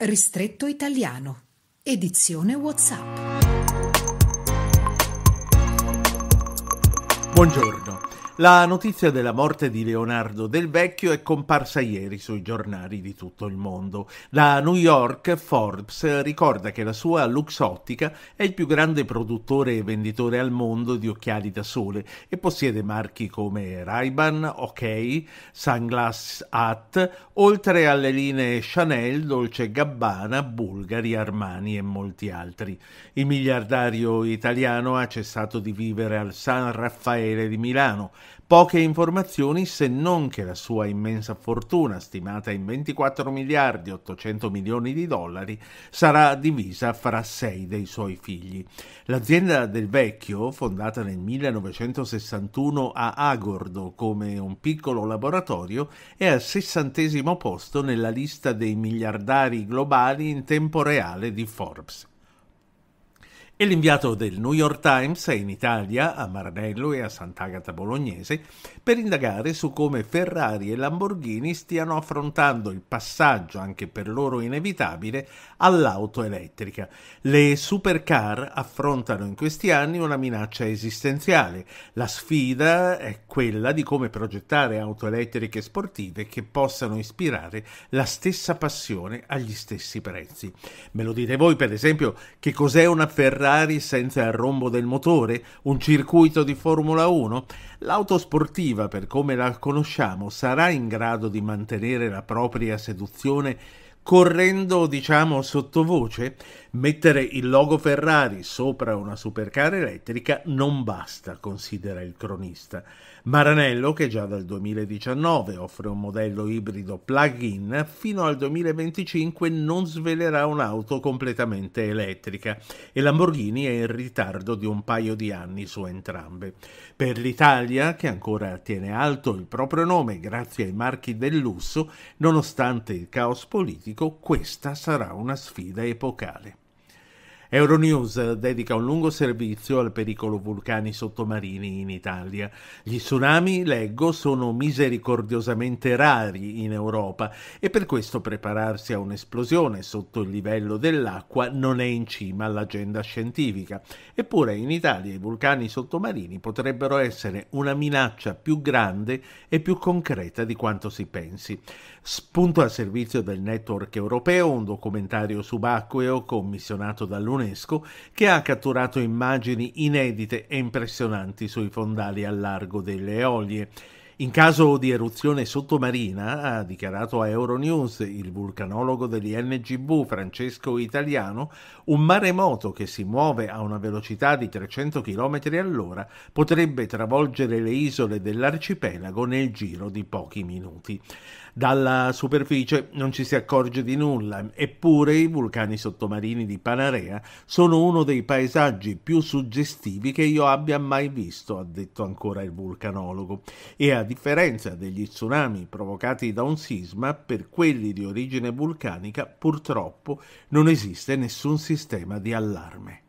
Ristretto Italiano. Edizione WhatsApp. Buongiorno. La notizia della morte di Leonardo del Vecchio è comparsa ieri sui giornali di tutto il mondo. Da New York Forbes ricorda che la sua Luxottica è il più grande produttore e venditore al mondo di occhiali da sole e possiede marchi come Ray-Ban, OK, Sunglass Hut, oltre alle linee Chanel, Dolce Gabbana, Bulgari, Armani e molti altri. Il miliardario italiano ha cessato di vivere al San Raffaele Raffaele di Milano. Poche informazioni se non che la sua immensa fortuna, stimata in 24 miliardi 800 milioni di dollari, sarà divisa fra sei dei suoi figli. L'azienda del vecchio, fondata nel 1961 a Agordo come un piccolo laboratorio, è al sessantesimo posto nella lista dei miliardari globali in tempo reale di Forbes e l'inviato del New York Times è in Italia, a Maranello e a Sant'Agata Bolognese, per indagare su come Ferrari e Lamborghini stiano affrontando il passaggio, anche per loro inevitabile, all'auto elettrica. Le supercar affrontano in questi anni una minaccia esistenziale. La sfida è quella di come progettare auto elettriche sportive che possano ispirare la stessa passione agli stessi prezzi. Me lo dite voi, per esempio, che cos'è una Ferrari? Ferrari senza il rombo del motore? Un circuito di Formula 1? L'auto sportiva, per come la conosciamo, sarà in grado di mantenere la propria seduzione correndo, diciamo, sottovoce? Mettere il logo Ferrari sopra una supercar elettrica non basta, considera il cronista. Maranello, che già dal 2019 offre un modello ibrido plug-in, fino al 2025 non svelerà un'auto completamente elettrica e Lamborghini è in ritardo di un paio di anni su entrambe. Per l'Italia, che ancora tiene alto il proprio nome grazie ai marchi del lusso, nonostante il caos politico, questa sarà una sfida epocale. Euronews dedica un lungo servizio al pericolo vulcani sottomarini in Italia. Gli tsunami, leggo, sono misericordiosamente rari in Europa e per questo prepararsi a un'esplosione sotto il livello dell'acqua non è in cima all'agenda scientifica. Eppure in Italia i vulcani sottomarini potrebbero essere una minaccia più grande e più concreta di quanto si pensi. Spunto al servizio del network europeo un documentario subacqueo commissionato dall'UNESCO l'UNESCO, che ha catturato immagini inedite e impressionanti sui fondali al largo delle Eolie in caso di eruzione sottomarina, ha dichiarato a Euronews il vulcanologo dell'INGV Francesco Italiano, un maremoto che si muove a una velocità di 300 km all'ora potrebbe travolgere le isole dell'arcipelago nel giro di pochi minuti. Dalla superficie non ci si accorge di nulla, eppure i vulcani sottomarini di Panarea sono uno dei paesaggi più suggestivi che io abbia mai visto, ha detto ancora il vulcanologo, e ha differenza degli tsunami provocati da un sisma, per quelli di origine vulcanica purtroppo non esiste nessun sistema di allarme.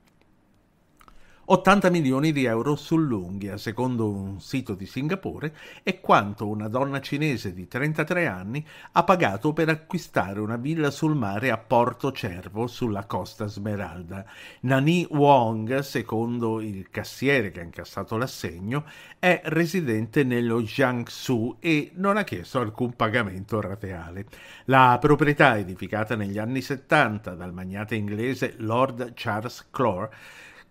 80 milioni di euro sull'unghia, secondo un sito di Singapore, è quanto una donna cinese di 33 anni ha pagato per acquistare una villa sul mare a Porto Cervo, sulla costa smeralda. Nani Wong, secondo il cassiere che ha incassato l'assegno, è residente nello Jiangsu e non ha chiesto alcun pagamento rateale. La proprietà, edificata negli anni 70 dal magnate inglese Lord Charles Clore,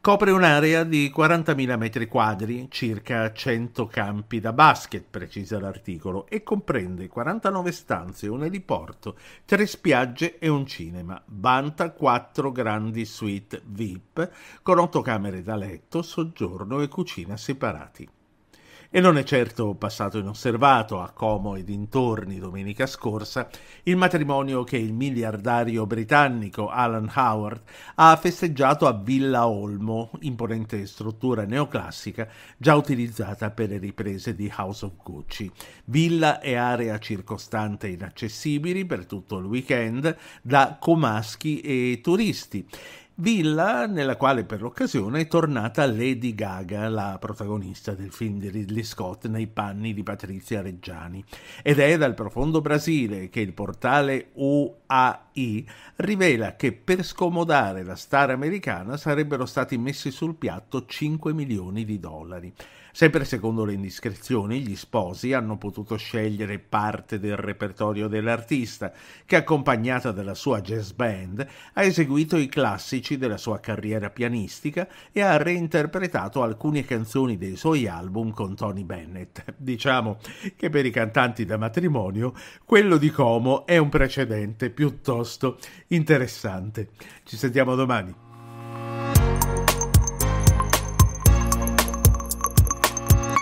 copre un'area di 40.000 metri quadri, circa 100 campi da basket, precisa l'articolo, e comprende 49 stanze, un eliporto, tre spiagge e un cinema. Banta quattro grandi suite VIP con otto camere da letto, soggiorno e cucina separati e non è certo passato inosservato a Como e dintorni domenica scorsa il matrimonio che il miliardario britannico Alan Howard ha festeggiato a Villa Olmo, imponente struttura neoclassica già utilizzata per le riprese di House of Gucci. Villa e area circostante inaccessibili per tutto il weekend da comaschi e turisti villa nella quale per l'occasione è tornata Lady Gaga, la protagonista del film di Ridley Scott nei panni di Patrizia Reggiani. Ed è dal profondo Brasile che il portale UAI rivela che per scomodare la star americana sarebbero stati messi sul piatto 5 milioni di dollari. Sempre secondo le indiscrezioni, gli sposi hanno potuto scegliere parte del repertorio dell'artista, che accompagnata dalla sua jazz band ha eseguito i classici della sua carriera pianistica e ha reinterpretato alcune canzoni dei suoi album con Tony Bennett. Diciamo che per i cantanti da matrimonio quello di Como è un precedente piuttosto interessante. Ci sentiamo domani.